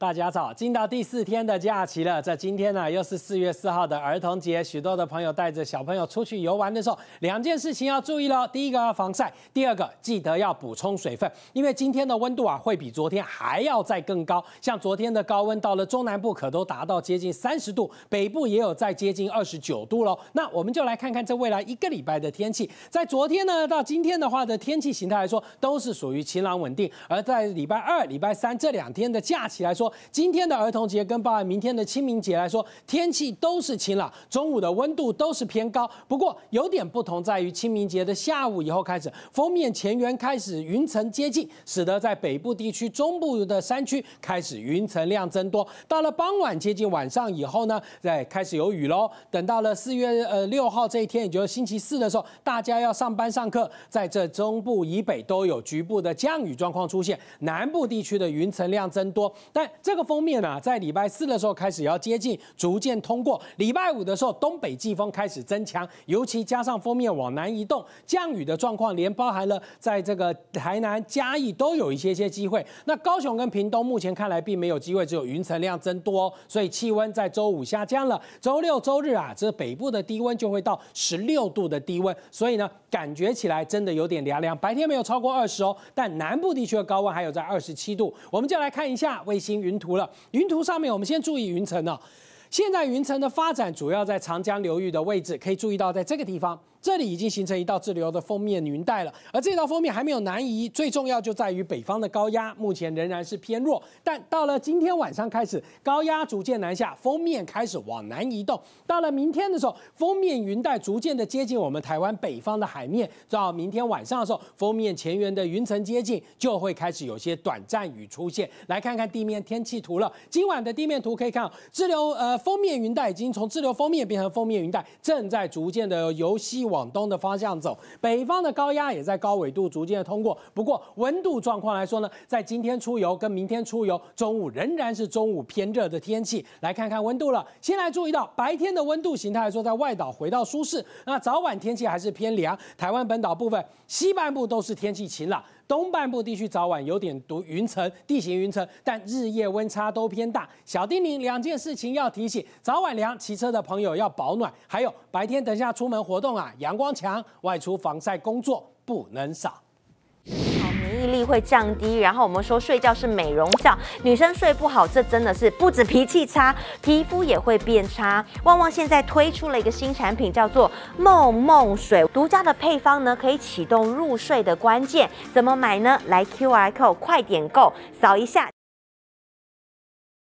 大家好，进到第四天的假期了，在今天呢，又是四月四号的儿童节，许多的朋友带着小朋友出去游玩的时候，两件事情要注意喽。第一个要防晒，第二个记得要补充水分，因为今天的温度啊，会比昨天还要再更高。像昨天的高温，到了中南部可都达到接近三十度，北部也有在接近二十九度喽。那我们就来看看这未来一个礼拜的天气，在昨天呢到今天的话的天气形态来说，都是属于晴朗稳定，而在礼拜二、礼拜三这两天的假期来说，今天的儿童节跟傍晚，明天的清明节来说，天气都是晴朗，中午的温度都是偏高。不过有点不同在于，清明节的下午以后开始，锋面前缘开始云层接近，使得在北部地区、中部的山区开始云层量增多。到了傍晚接近晚上以后呢，在开始有雨喽。等到了四月呃六号这一天，也就是星期四的时候，大家要上班上课，在这中部以北都有局部的降雨状况出现，南部地区的云层量增多，但。这个封面啊，在礼拜四的时候开始要接近，逐渐通过。礼拜五的时候，东北季风开始增强，尤其加上封面往南移动，降雨的状况，连包含了在这个台南、嘉义都有一些些机会。那高雄跟屏东目前看来并没有机会，只有云层量增多，所以气温在周五下降了。周六、周日啊，这北部的低温就会到十六度的低温，所以呢，感觉起来真的有点凉凉。白天没有超过二十哦，但南部地区的高温还有在二十七度。我们就来看一下卫星。云图了，云图上面我们先注意云层呢。现在云层的发展主要在长江流域的位置，可以注意到，在这个地方，这里已经形成一道滞留的封面云带了，而这道封面还没有南移。最重要就在于北方的高压目前仍然是偏弱，但到了今天晚上开始，高压逐渐南下，封面开始往南移动。到了明天的时候，封面云带逐渐的接近我们台湾北方的海面，到明天晚上的时候，封面前缘的云层接近，就会开始有些短暂雨出现。来看看地面天气图了，今晚的地面图可以看滞留呃。封面云带已经从自流封面变成封面云带，正在逐渐的由西往东的方向走。北方的高压也在高纬度逐渐的通过。不过温度状况来说呢，在今天出游跟明天出游中午仍然是中午偏热的天气。来看看温度了，先来注意到白天的温度形态，说在外岛回到舒适，那早晚天气还是偏凉。台湾本岛部分西半部都是天气晴朗，东半部地区早晚有点毒云层、地形云层，但日夜温差都偏大。小叮咛两件事情要提。早晚凉，骑车的朋友要保暖。还有白天等下出门活动啊，阳光强，外出防晒工作不能少。免疫力会降低，然后我们说睡觉是美容觉，女生睡不好，这真的是不止脾气差，皮肤也会变差。旺旺现在推出了一个新产品，叫做梦梦水，独家的配方呢，可以启动入睡的关键。怎么买呢？来 Q d Q，快点购，扫一下。